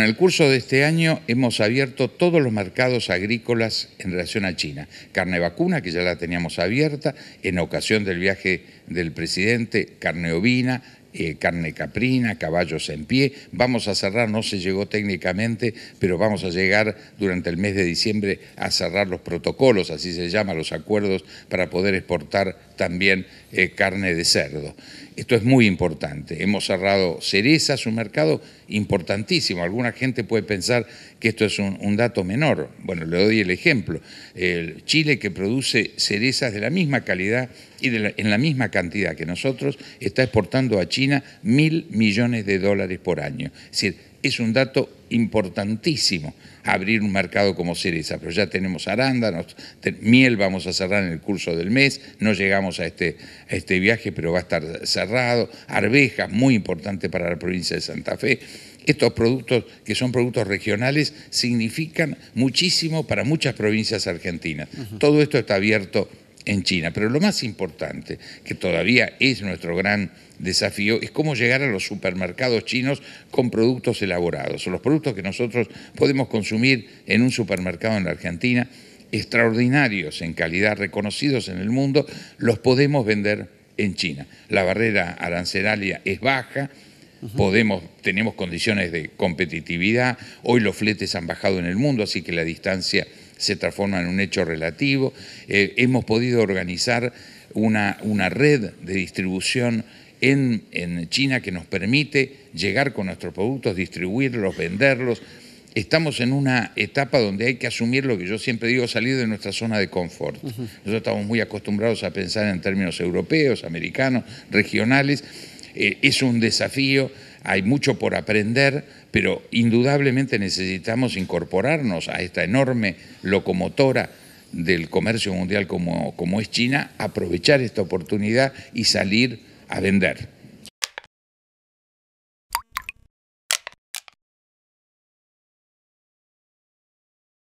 En el curso de este año hemos abierto todos los mercados agrícolas en relación a China. Carne vacuna, que ya la teníamos abierta, en ocasión del viaje del presidente, carne ovina, eh, carne caprina, caballos en pie. Vamos a cerrar, no se llegó técnicamente, pero vamos a llegar durante el mes de diciembre a cerrar los protocolos, así se llama, los acuerdos para poder exportar también eh, carne de cerdo. Esto es muy importante. Hemos cerrado cerezas, un mercado importantísimo. Alguna gente puede pensar que esto es un, dato menor. Bueno, le doy el ejemplo. El Chile que produce cerezas de la misma calidad y en la misma cantidad que nosotros está exportando a Chile mil millones de dólares por año. Es decir, es un dato importantísimo abrir un mercado como cereza, pero ya tenemos arándanos, miel vamos a cerrar en el curso del mes, no llegamos a este, este viaje, pero va a estar cerrado, arvejas, muy importante para la provincia de Santa Fe. Estos productos, que son productos regionales, significan muchísimo para muchas provincias argentinas. Todo esto está abierto en China. Pero lo más importante, que todavía es nuestro gran desafío, es cómo llegar a los supermercados chinos con productos elaborados, los productos que nosotros podemos consumir en un supermercado en la Argentina, extraordinarios en calidad, reconocidos en el mundo, los podemos vender en China. La barrera arancelaria es baja, Podemos, tenemos condiciones de competitividad, hoy los fletes han bajado en el mundo, así que la distancia se transforma en un hecho relativo. Eh, hemos podido organizar una, una red de distribución en, China que nos permite llegar con nuestros productos, distribuirlos, venderlos. Estamos en una etapa donde hay que asumir lo que yo siempre digo, salir de nuestra zona de confort. Nosotros estamos muy acostumbrados a pensar en términos europeos, americanos, regionales. Eh, es un desafío hay mucho por aprender, pero indudablemente necesitamos incorporarnos a esta enorme locomotora del comercio mundial como, es China, aprovechar esta oportunidad y salir a vender.